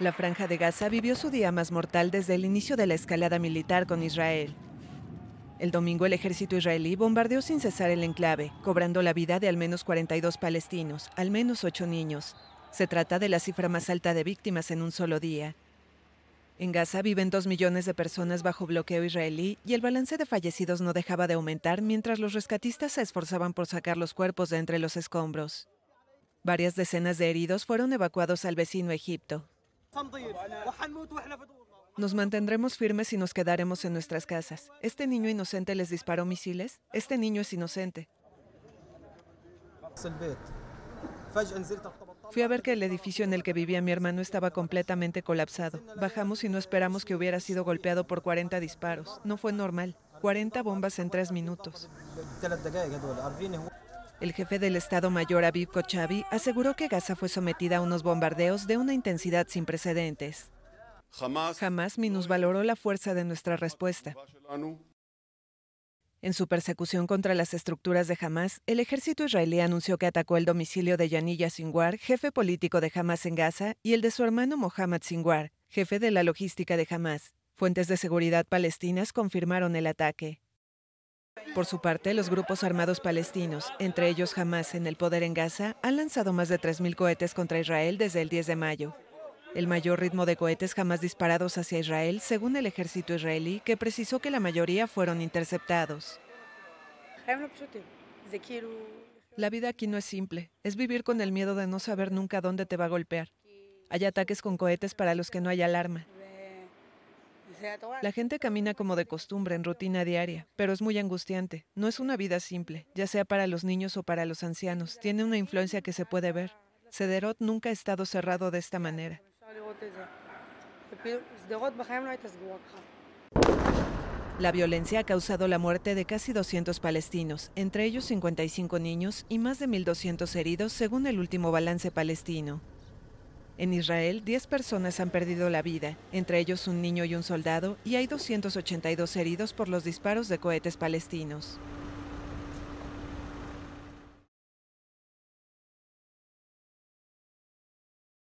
La franja de Gaza vivió su día más mortal desde el inicio de la escalada militar con Israel. El domingo el ejército israelí bombardeó sin cesar el enclave, cobrando la vida de al menos 42 palestinos, al menos 8 niños. Se trata de la cifra más alta de víctimas en un solo día. En Gaza viven 2 millones de personas bajo bloqueo israelí y el balance de fallecidos no dejaba de aumentar mientras los rescatistas se esforzaban por sacar los cuerpos de entre los escombros. Varias decenas de heridos fueron evacuados al vecino Egipto. Nos mantendremos firmes y nos quedaremos en nuestras casas. ¿Este niño inocente les disparó misiles? Este niño es inocente. Fui a ver que el edificio en el que vivía mi hermano estaba completamente colapsado. Bajamos y no esperamos que hubiera sido golpeado por 40 disparos. No fue normal. 40 bombas en 3 minutos. El jefe del Estado Mayor, Aviv Kochavi, aseguró que Gaza fue sometida a unos bombardeos de una intensidad sin precedentes. Jamás minusvaloró la fuerza de nuestra respuesta. En su persecución contra las estructuras de Hamas, el ejército israelí anunció que atacó el domicilio de Yanilla Singwar, jefe político de Hamas en Gaza, y el de su hermano Mohammad Singwar, jefe de la logística de Hamas. Fuentes de seguridad palestinas confirmaron el ataque. Por su parte, los grupos armados palestinos, entre ellos Hamas en el poder en Gaza, han lanzado más de 3.000 cohetes contra Israel desde el 10 de mayo. El mayor ritmo de cohetes jamás disparados hacia Israel, según el ejército israelí, que precisó que la mayoría fueron interceptados. La vida aquí no es simple, es vivir con el miedo de no saber nunca dónde te va a golpear. Hay ataques con cohetes para los que no hay alarma. La gente camina como de costumbre en rutina diaria, pero es muy angustiante. No es una vida simple, ya sea para los niños o para los ancianos. Tiene una influencia que se puede ver. Sederot nunca ha estado cerrado de esta manera. La violencia ha causado la muerte de casi 200 palestinos, entre ellos 55 niños y más de 1.200 heridos, según el último balance palestino. En Israel, 10 personas han perdido la vida, entre ellos un niño y un soldado, y hay 282 heridos por los disparos de cohetes palestinos.